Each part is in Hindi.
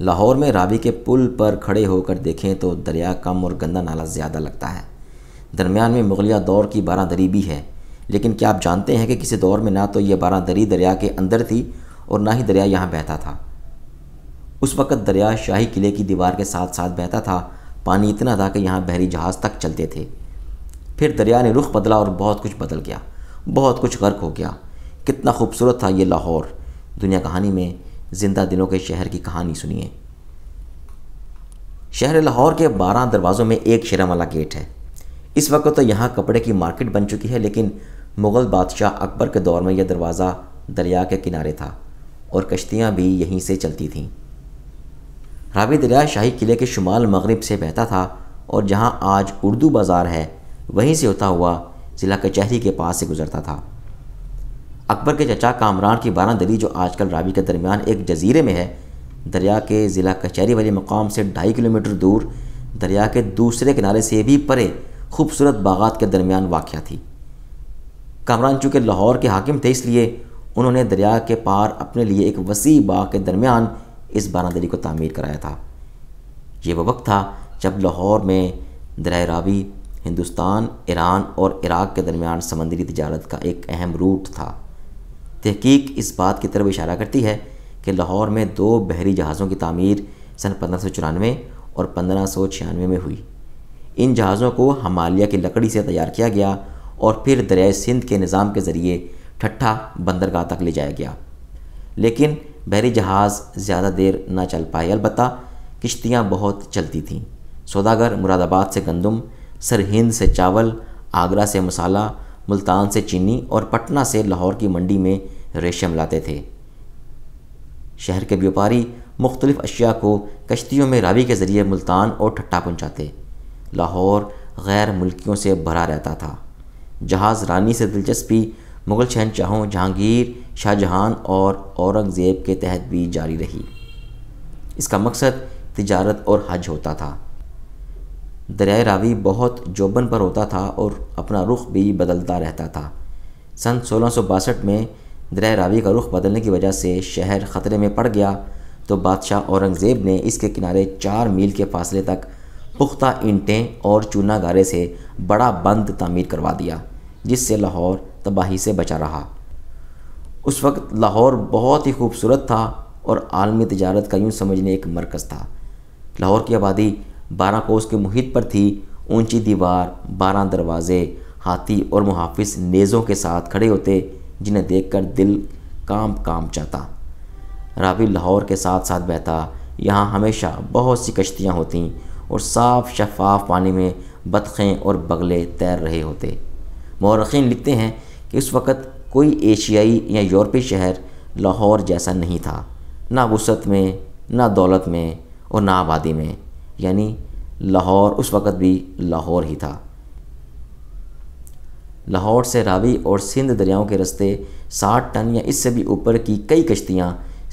लाहौर में रावी के पुल पर खड़े होकर देखें तो दरिया कम और गंदा नाला ज़्यादा लगता है दरमियान में मुगलिया दौर की बारादरी भी है लेकिन क्या आप जानते हैं कि किसी दौर में ना तो यह बारादरी दरिया के अंदर थी और ना ही दरिया यहाँ बहता था उस वक़्त दरिया शाही किले की दीवार के साथ साथ बहता था पानी इतना था कि यहाँ बहरी जहाज़ तक चलते थे फिर दरिया ने रुख बदला और बहुत कुछ बदल गया बहुत कुछ गर्क हो गया कितना खूबसूरत था ये लाहौर दुनिया कहानी में जिंदा दिनों के शहर की कहानी सुनिए शहर लाहौर के बारह दरवाज़ों में एक शेरा वाला गेट है इस वक्त तो यहाँ कपड़े की मार्केट बन चुकी है लेकिन मुग़ल बादशाह अकबर के दौर में यह दरवाज़ा दरिया के किनारे था और कश्तियाँ भी यहीं से चलती थीं रावी दरिया शाही किले के शुमाल मगरब से बहता था और जहाँ आज उर्दू बाज़ार है वहीं से होता हुआ ज़िला कचहरी के पास से गुज़रता था अकबर के चचा कामरान की दरी जो आजकल रावी के दरमियान एक जजीरे में है दरिया के ज़िला कचहरी वाले मकाम से ढाई किलोमीटर दूर दरिया के दूसरे किनारे से भी परे खूबसूरत बागात के दरमियान वाक़ थी कामरान चूँकि लाहौर के हाकिम थे इसलिए उन्होंने दरिया के पार अपने लिए एक वसी बाग के दरमियान इस बारादरी को तामीर कराया था ये वो वक्त था जब लाहौर में दरिया रावी हिंदुस्तान ईरान और इराक़ के दरमियान समंदरी तजारत का एक अहम रूट था तहकीक इस बात की तरफ इशारा करती है कि लाहौर में दो बहरी जहाज़ों की तमीर सन पंद्रह और पंद्रह में हुई इन जहाज़ों को हमालिया की लकड़ी से तैयार किया गया और फिर दरिया सिंध के निज़ाम के ज़रिए ठट्ठा बंदरगाह तक ले जाया गया लेकिन बहरी जहाज़ ज़्यादा देर ना चल पाए अलबत् किश्तियाँ बहुत चलती थीं सौदागर मुरादाबाद से गंदम सरहिंद से चावल आगरा से मसाला मुल्तान से चीनी और पटना से लाहौर की मंडी में रेशम लाते थे शहर के व्यापारी मुख्तलिफ अशिया को कश्तियों में रावी के ज़रिए मुल्तान और ठट्टा पहुँचाते लाहौर गैर मुल्कियों से भरा रहता था जहाज़ रानी से दिलचस्पी मुग़ल शहनशाहों जहांगीर शाहजहां और औरंगज़ेब के तहत भी जारी रही इसका मकसद तिजारत और हज होता था दरिया रावी बहुत जोबन पर होता था और अपना रुख भी बदलता रहता था सन सोलह में दरिया रावी का रुख बदलने की वजह से शहर ख़तरे में पड़ गया तो बादशाह औरंगज़ेब ने इसके किनारे चार मील के फासले तक पुख्ता ईंटें और चूना गारे से बड़ा बंद तामीर करवा दिया जिससे लाहौर तबाही से बचा रहा उस वक्त लाहौर बहुत ही खूबसूरत था और आलमी तजारत का यूँ समझने एक मरकज़ था लाहौर की आबादी बारह कोस के मुहित पर थी ऊंची दीवार बारह दरवाजे हाथी और मुहाफिज नेज़ों के साथ खड़े होते जिन्हें देखकर दिल काम काम जाता रावी लाहौर के साथ साथ बहता यहाँ हमेशा बहुत सी कश्तियाँ होती और साफ शफाफ पानी में बतखें और बगले तैर रहे होते मौरखीन लिखते हैं कि उस वक़्त कोई एशियाई या यूरोपी शहर लाहौर जैसा नहीं था ना वसत में ना दौलत में और ना आबादी में यानी लाहौर उस वक़्त भी लाहौर ही था लाहौर से रावी और सिंध दरियाओं के रस्ते 60 टन या इससे भी ऊपर की कई कश्तियाँ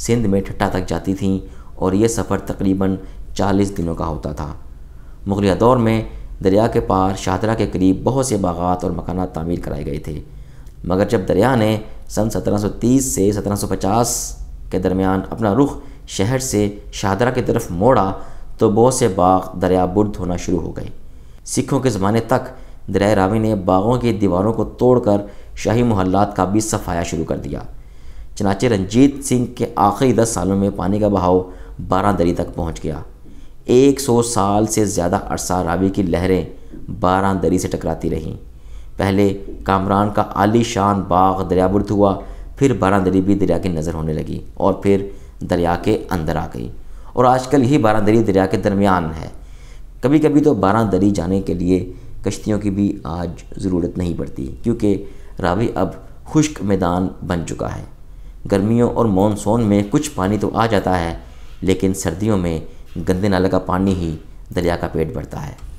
सिंध में ठट्टा तक जाती थीं और ये सफ़र तकरीबन 40 दिनों का होता था मुगलिया दौर में दरिया के पार शाहदरा के करीब बहुत से बागात और मकाना तामीर कराए गए थे मगर जब दरिया ने सन 1730 से 1750 के दरमियान अपना रुख शहर से शाहदरा की तरफ मोड़ा तो बहुत से बाग दरिया बुर्द होना शुरू हो गए सिखों के ज़माने तक दरिया रावी ने बागों की दीवारों को तोड़कर शाही मोहल्लात का भी सफाया शुरू कर दिया चनाचे रंजीत सिंह के आखिरी दस सालों में पानी का बहाव बारह दरी तक पहुँच गया सौ साल से ज़्यादा अरसा रावी की लहरें बारह दरी से टकराती रहीं पहले कामरान का आलीशान बाग दरियाबुर्द हुआ फिर बारह दरी भी दरिया की नज़र होने लगी और फिर दरिया के अंदर आ गई और आजकल यही दरी दरिया के दरमियान है कभी कभी तो दरी जाने के लिए कश्तियों की भी आज ज़रूरत नहीं पड़ती क्योंकि रावी अब खुश्क मैदान बन चुका है गर्मियों और मानसून में कुछ पानी तो आ जाता है लेकिन सर्दियों में गंदे नाले का पानी ही दरिया का पेट भरता है